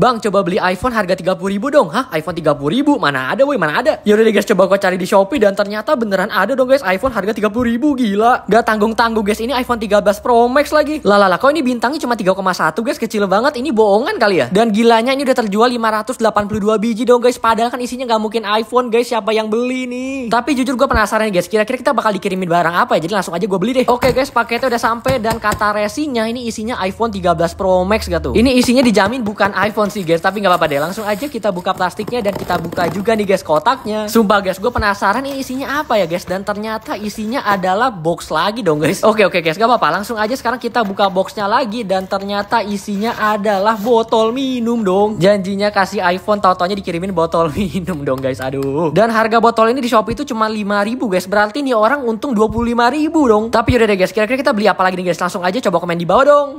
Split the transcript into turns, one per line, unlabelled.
Bang, coba beli iPhone harga 30 ribu dong. Hah? iPhone 30 ribu? Mana ada woi, mana ada. Yaudah deh guys, coba gue cari di Shopee dan ternyata beneran ada dong guys iPhone harga 30 ribu. Gila. Gak tanggung-tanggung guys, ini iPhone 13 Pro Max lagi. Lah lah kok ini bintangnya cuma 3,1 guys, kecil banget. Ini bohongan kali ya. Dan gilanya ini udah terjual 582 biji dong guys. Padahal kan isinya nggak mungkin iPhone guys, siapa yang beli nih. Tapi jujur gue penasaran guys, kira-kira kita bakal dikirimin barang apa ya? Jadi langsung aja gue beli deh. Oke okay, guys, paketnya udah sampai dan kata resinya ini isinya iPhone 13 Pro Max gitu. Ini isinya dijamin bukan iPhone sih guys, tapi nggak apa-apa deh. Langsung aja kita buka plastiknya dan kita buka juga nih guys kotaknya. Sumpah guys, gue penasaran ini isinya apa ya guys. Dan ternyata isinya adalah box lagi dong guys. Oke oke guys, nggak apa-apa. Langsung aja sekarang kita buka boxnya lagi dan ternyata isinya adalah botol minum dong. Janjinya kasih iPhone, tau-taunya dikirimin botol minum dong guys. Aduh. Dan harga botol ini di Shopee itu cuma 5000 guys. Berarti nih orang untung 25000 dong. Tapi udah deh guys, kira-kira kita beli apa lagi nih guys? Langsung aja coba komen di bawah dong.